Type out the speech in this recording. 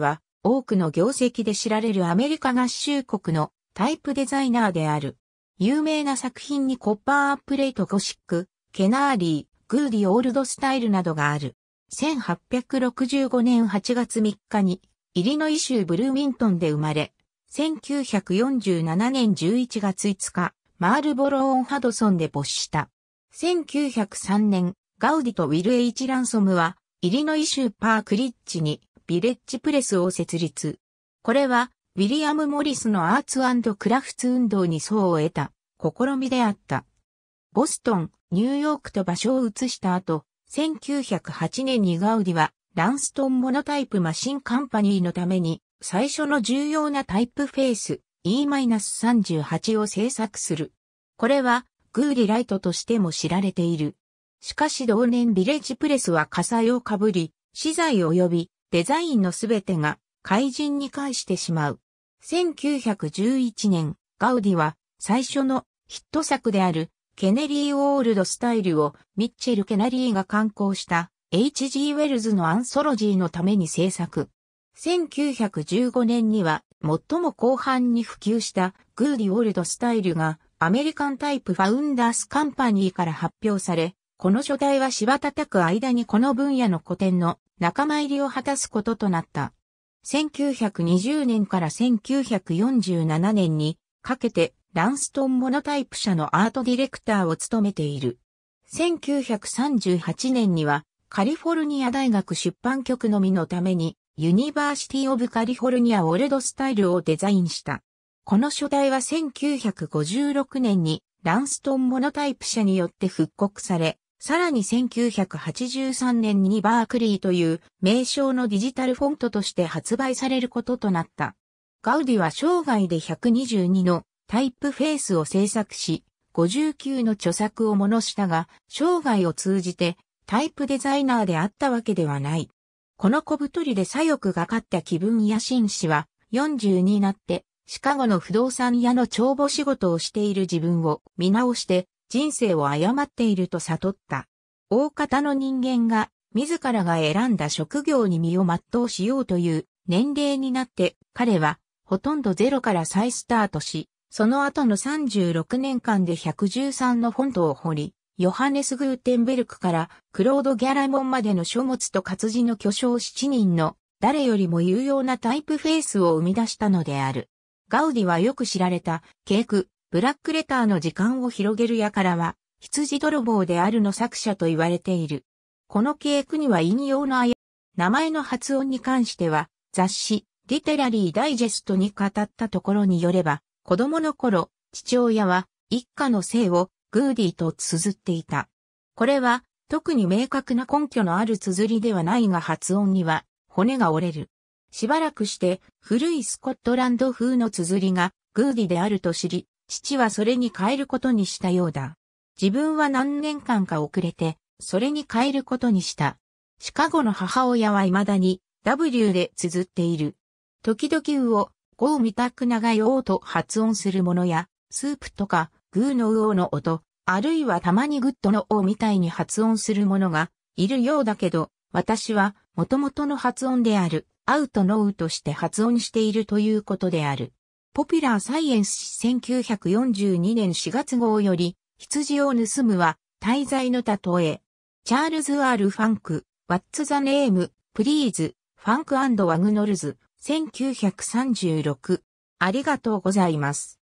は多くの業績で知られるアメリカ合衆国のタイプデザイナーである。有名な作品にコッパーアップレートゴシック、ケナーリー、グーディオールドスタイルなどがある。1865年8月3日にイリノイ州ブルーミントンで生まれ、1947年11月5日、マールボローン・ハドソンで没した。1903年、ガウディとウィル・エイチ・ランソムは、イリノイ州パークリッチにビレッジプレスを設立。これは、ウィリアム・モリスのアーツクラフツ運動に層を得た試みであった。ボストン、ニューヨークと場所を移した後、1908年にガウディはランストンモノタイプマシンカンパニーのために最初の重要なタイプフェイス E-38 を制作する。これはグーリライトとしても知られている。しかし同年ビレッジプレスは火災をかぶり、資材及びデザインのすべてが怪人に返してしまう。1911年、ガウディは最初のヒット作であるケネリー・オールドスタイルをミッチェル・ケナリーが刊行した H.G. ウェルズのアンソロジーのために制作。1915年には最も後半に普及したグーディ・オールドスタイルがアメリカンタイプファウンダースカンパニーから発表され、この書体は芝叩く間にこの分野の古典の仲間入りを果たすこととなった。1920年から1947年にかけてランストンモノタイプ社のアートディレクターを務めている。1938年にはカリフォルニア大学出版局のみのためにユニバーシティオブカリフォルニアオルドスタイルをデザインした。この書体は1956年にランストンモノタイプ社によって復刻され、さらに1983年にバークリーという名称のデジタルフォントとして発売されることとなった。ガウディは生涯で122のタイプフェイスを制作し、59の著作をものしたが、生涯を通じてタイプデザイナーであったわけではない。この小太りで左翼が勝った気分野紳士は、40になって、シカゴの不動産屋の帳簿仕事をしている自分を見直して、人生を誤っていると悟った。大方の人間が自らが選んだ職業に身を全うしようという年齢になって彼はほとんどゼロから再スタートし、その後の36年間で113のフォントを掘り、ヨハネス・グーテンベルクからクロード・ギャラモンまでの書物と活字の巨匠7人の誰よりも有用なタイプフェイスを生み出したのである。ガウディはよく知られた、ケーク、ブラックレターの時間を広げる輩は、羊泥棒であるの作者と言われている。この系約には引用のあや、名前の発音に関しては、雑誌、リテラリーダイジェストに語ったところによれば、子供の頃、父親は、一家の姓を、グーディーと綴っていた。これは、特に明確な根拠のある綴りではないが発音には、骨が折れる。しばらくして、古いスコットランド風の綴りが、グーディであると知り、父はそれに変えることにしたようだ。自分は何年間か遅れて、それに変えることにした。シカゴの母親は未だに W で綴っている。時々うを、ゴーみたく長い王と発音するものや、スープとか、グーのうおの音、あるいはたまにグッドの王みたいに発音するものが、いるようだけど、私は、元々の発音である、アウトのうとして発音しているということである。ポピュラーサイエンス誌1942年4月号より、羊を盗むは、滞在の例え。チャールズ・アール・ファンク、ワッツ・ザ・ネーム、プリーズ、ファンクワグノルズ、1936。ありがとうございます。